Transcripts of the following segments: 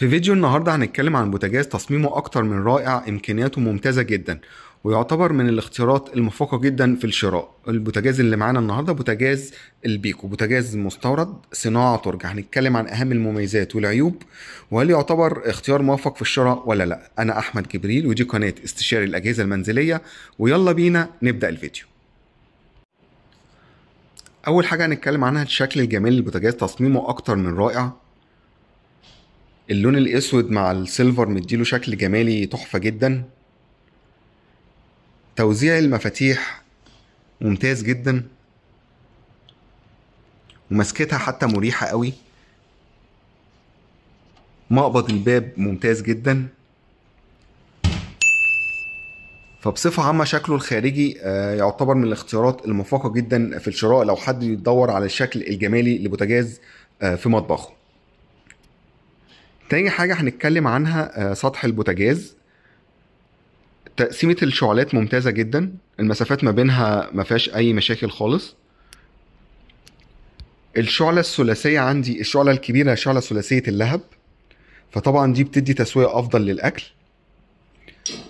في فيديو النهاردة هنتكلم عن بوتاجاز تصميمه أكتر من رائع إمكانياته ممتازة جدا ويعتبر من الاختيارات الموفقة جدا في الشراء البوتاجاز اللي معانا النهاردة بوتاجاز البيكو بوتاجاز مستورد صناعة ترج هنتكلم عن أهم المميزات والعيوب وهل يعتبر اختيار موفق في الشراء ولا لا أنا أحمد جبريل ودي قناة استشاري الأجهزة المنزلية ويلا بينا نبدأ الفيديو اول حاجه هنتكلم عنها الشكل الجميل للبوتاجاز تصميمه اكتر من رائع اللون الاسود مع السيلفر مديله شكل جمالي تحفه جدا توزيع المفاتيح ممتاز جدا ومسكتها حتى مريحه قوي مقبض الباب ممتاز جدا فبصفة عامة شكله الخارجي آه، يعتبر من الاختيارات الموفقة جدا في الشراء لو حد بيدور على الشكل الجمالي لبوتجاز آه، في مطبخه تاني حاجه هنتكلم عنها آه، سطح البوتاجاز تقسيمه الشعلات ممتازه جدا المسافات ما بينها ما فيهاش اي مشاكل خالص الشعلة الثلاثية عندي الشعلة الكبيرة شعلة ثلاثية اللهب فطبعا دي بتدي تسوية أفضل للأكل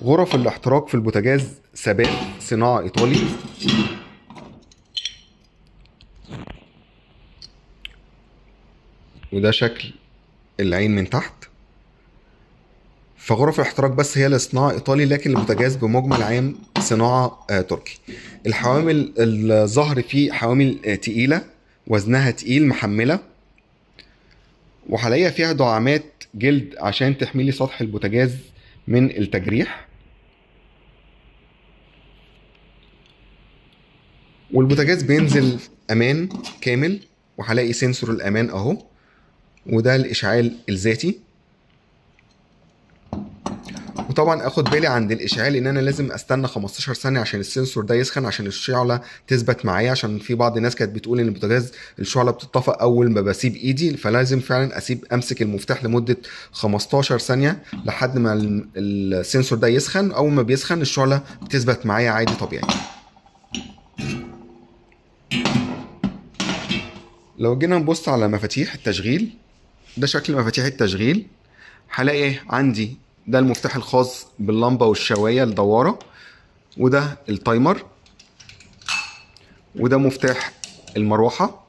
غرف الاحتراق في البوتاجاز ثبات صناعة إيطالي وده شكل العين من تحت فغرف الاحتراق بس هي لصناعة إيطالي لكن البوتاجاز بمجمل عام صناعة آه، تركي الحوامل الظهر فيه حوامل آه، تقيلة وزنها تقيل محملة وحاليا فيها دعامات جلد عشان تحملي سطح البوتاجاز من التجريح والبوتاجاز بينزل امان كامل وهلاقي سنسور الامان اهو وده الاشعال الذاتي وطبعا اخد بالي عند الاشعال ان انا لازم استنى 15 ثانيه عشان السنسور ده يسخن عشان الشعله تثبت معايا عشان في بعض الناس كانت بتقول ان البوتاجاز الشعله بتطفى اول ما بسيب ايدي فلازم فعلا اسيب امسك المفتاح لمده 15 ثانيه لحد ما السنسور ده يسخن اول ما بيسخن الشعله بتثبت معايا عادي طبيعي لو جينا نبص على مفاتيح التشغيل ده شكل مفاتيح التشغيل هلاقي إيه؟ عندي ده المفتاح الخاص باللمبه والشوايه الدواره وده التايمر وده مفتاح المروحه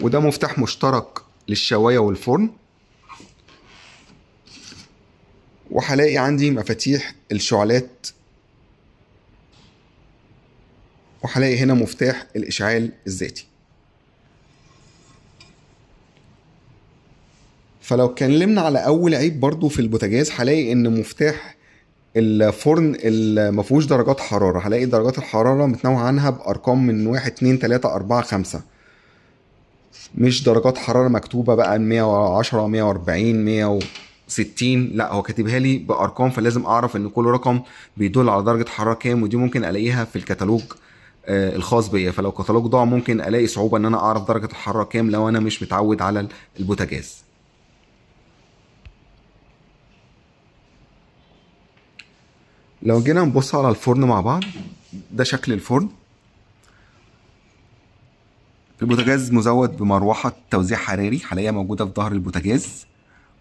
وده مفتاح مشترك للشوايه والفرن وهلاقي عندي مفاتيح الشعلات وهلاقي هنا مفتاح الاشعال الذاتي فلو اتكلمنا على اول عيب برضو في البوتاجاز هلاقي ان مفتاح الفرن اللي ما درجات حراره هلاقي درجات الحراره متنوعه عنها بارقام من 1 2 3 4 5 مش درجات حراره مكتوبه بقى 110 140 160 لا هو كاتبها لي بارقام فلازم اعرف ان كل رقم بيدل على درجه حراره كام ودي ممكن الاقيها في الكتالوج آه الخاص بيا فلو كتالوج ضاع ممكن الاقي صعوبه ان انا اعرف درجه الحراره كام لو انا مش متعود على البوتاجاز لو جينا نبص على الفرن مع بعض ده شكل الفرن البوتاجاز مزود بمروحة توزيع حراري حاليا موجودة في ظهر البوتاجاز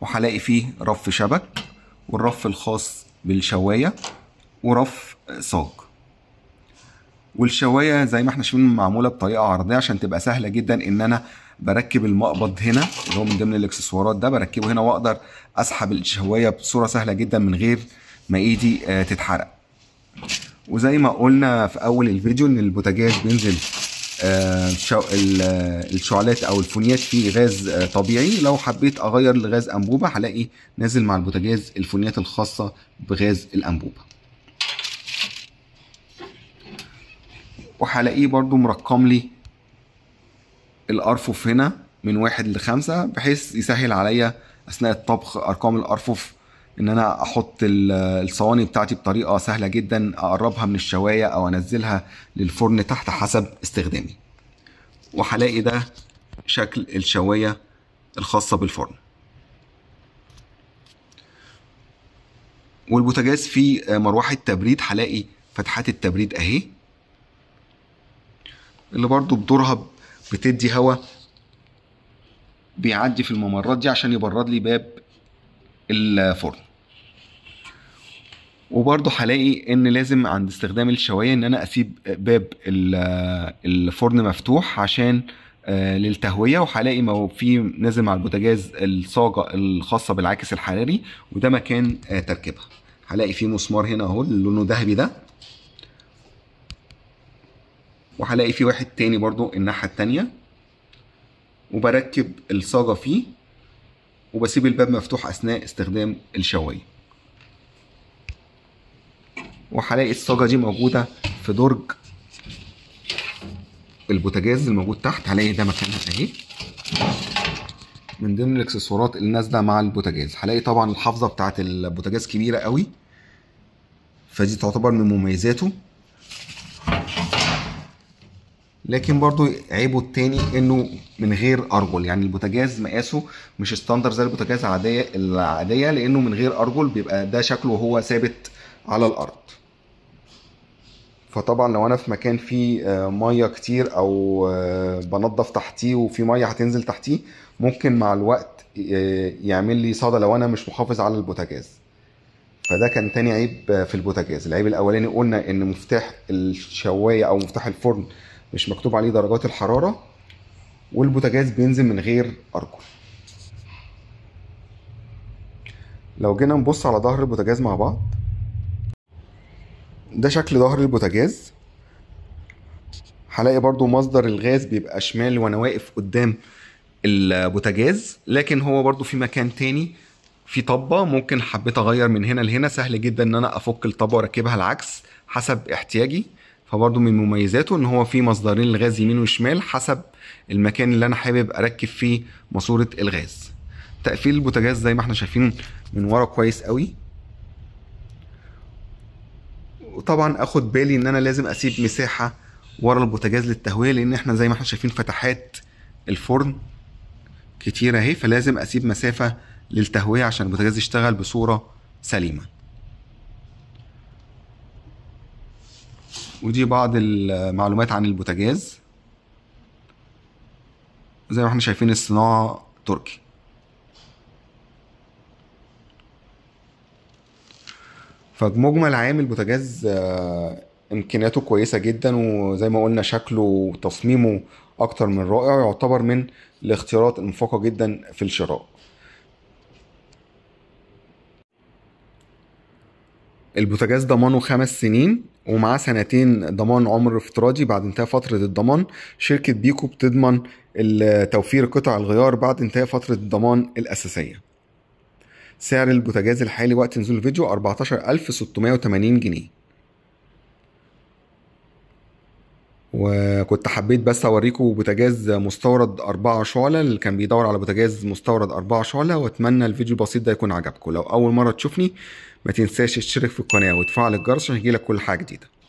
وهلاقي فيه رف شبك والرف الخاص بالشواية ورف صاج والشواية زي ما احنا شايفين معمولة بطريقة عرضية عشان تبقى سهلة جدا ان انا بركب المقبض هنا اللي هو من ضمن الاكسسوارات ده بركبه هنا واقدر اسحب الشواية بصورة سهلة جدا من غير ما ايدي آه، تتحرق وزي ما قلنا في اول الفيديو ان البوتاجاز بينزل آه، آه، الشعلات او الفونيات فيه غاز طبيعي لو حبيت اغير لغاز انبوبه هلاقي نازل مع البوتاجاز الفونيات الخاصه بغاز الانبوبه وهلاقيه برضو مرقم لي الارفف هنا من واحد لخمسة بحيث يسهل عليا اثناء الطبخ ارقام الارفف ان انا احط الصواني بتاعتي بطريقه سهله جدا اقربها من الشوايه او انزلها للفرن تحت حسب استخدامي وهلاقي ده شكل الشوايه الخاصه بالفرن والبوتاجاز فيه مروحه تبريد هلاقي فتحات التبريد اهي اللي برضو بدورها بتدي هواء بيعدي في الممرات دي عشان يبرد لي باب الفرن وبرضه هلاقي ان لازم عند استخدام الشوايه ان انا اسيب باب الفرن مفتوح عشان آه، للتهويه وهلاقي ما في نازل مع البوتاجاز الصاجه الخاصه بالعاكس الحراري وده مكان آه، تركيبها هلاقي فيه مسمار هنا اهو لونه ذهبي ده وهلاقي فيه واحد تاني برضو الناحيه التانيه وبركب الصاجه فيه وبسيب الباب مفتوح أثناء استخدام الشواية وهلاقي الصاجة دي موجودة في درج البوتاجاز الموجود تحت هلاقي ده مكانها اهي من ضمن الاكسسوارات اللي نازله مع البوتاجاز هلاقي طبعا الحافظه بتاعت البوتاجاز كبيره قوي فدي تعتبر من مميزاته لكن برضو عيبه التاني انه من غير ارجل يعني البوتاجاز مقاسه مش ستاندر زي البوتاجاز العاديه العاديه لانه من غير ارجل بيبقى ده شكله هو ثابت على الارض فطبعا لو انا في مكان فيه آه، ميه كتير او آه، بنضف تحتيه وفي ميه هتنزل تحتيه ممكن مع الوقت آه، يعمل لي صدى لو انا مش محافظ على البوتاجاز فده كان تاني عيب في البوتاجاز العيب الاولاني قلنا ان مفتاح الشوايه او مفتاح الفرن مش مكتوب عليه درجات الحرارة والبوتاجاز بينزل من غير أرجل لو جينا نبص على ظهر البوتاجاز مع بعض ده شكل ظهر البوتاجاز هلاقي برضو مصدر الغاز بيبقى شمال وانا واقف قدام البوتاجاز لكن هو برضو في مكان تاني في طبه ممكن حبيت اغير من هنا لهنا سهل جدا ان انا افك الطبه واركبها العكس حسب احتياجي فبرضه من مميزاته ان هو فيه مصدرين للغاز يمين وشمال حسب المكان اللي انا حابب اركب فيه ماسوره الغاز تقفيل البوتاجاز زي ما احنا شايفين من ورا كويس قوي وطبعا اخد بالي ان انا لازم اسيب مساحه ورا البوتاجاز للتهويه لان احنا زي ما احنا شايفين فتحات الفرن كتيره اهي فلازم اسيب مسافه للتهويه عشان البوتاجاز يشتغل بصوره سليمه ودي بعض المعلومات عن البوتاجاز زي ما احنا شايفين الصناعة تركي فبمجمل عام البوتاجاز آه، امكانياته كويسه جدا وزي ما قلنا شكله وتصميمه اكتر من رائع يعتبر من الاختيارات المفاقة جدا في الشراء البوتاجاز ضمانه خمس سنين ومعاه سنتين ضمان عمر افتراضي بعد انتهاء فترة الضمان شركة بيكو بتضمن توفير قطع الغيار بعد انتهاء فترة الضمان الأساسية سعر البوتجاز الحالي وقت نزول الفيديو 14680 جنيه وكنت حبيت بس اوريكم بوتاجاز مستورد أربعة شعلة اللي كان بيدور على بوتاجاز مستورد أربعة شعلة واتمنى الفيديو البسيط ده يكون عجبكم لو اول مره تشوفني ما تنساش تشترك في القناه وتفعل الجرس عشان يجيلك كل حاجه جديده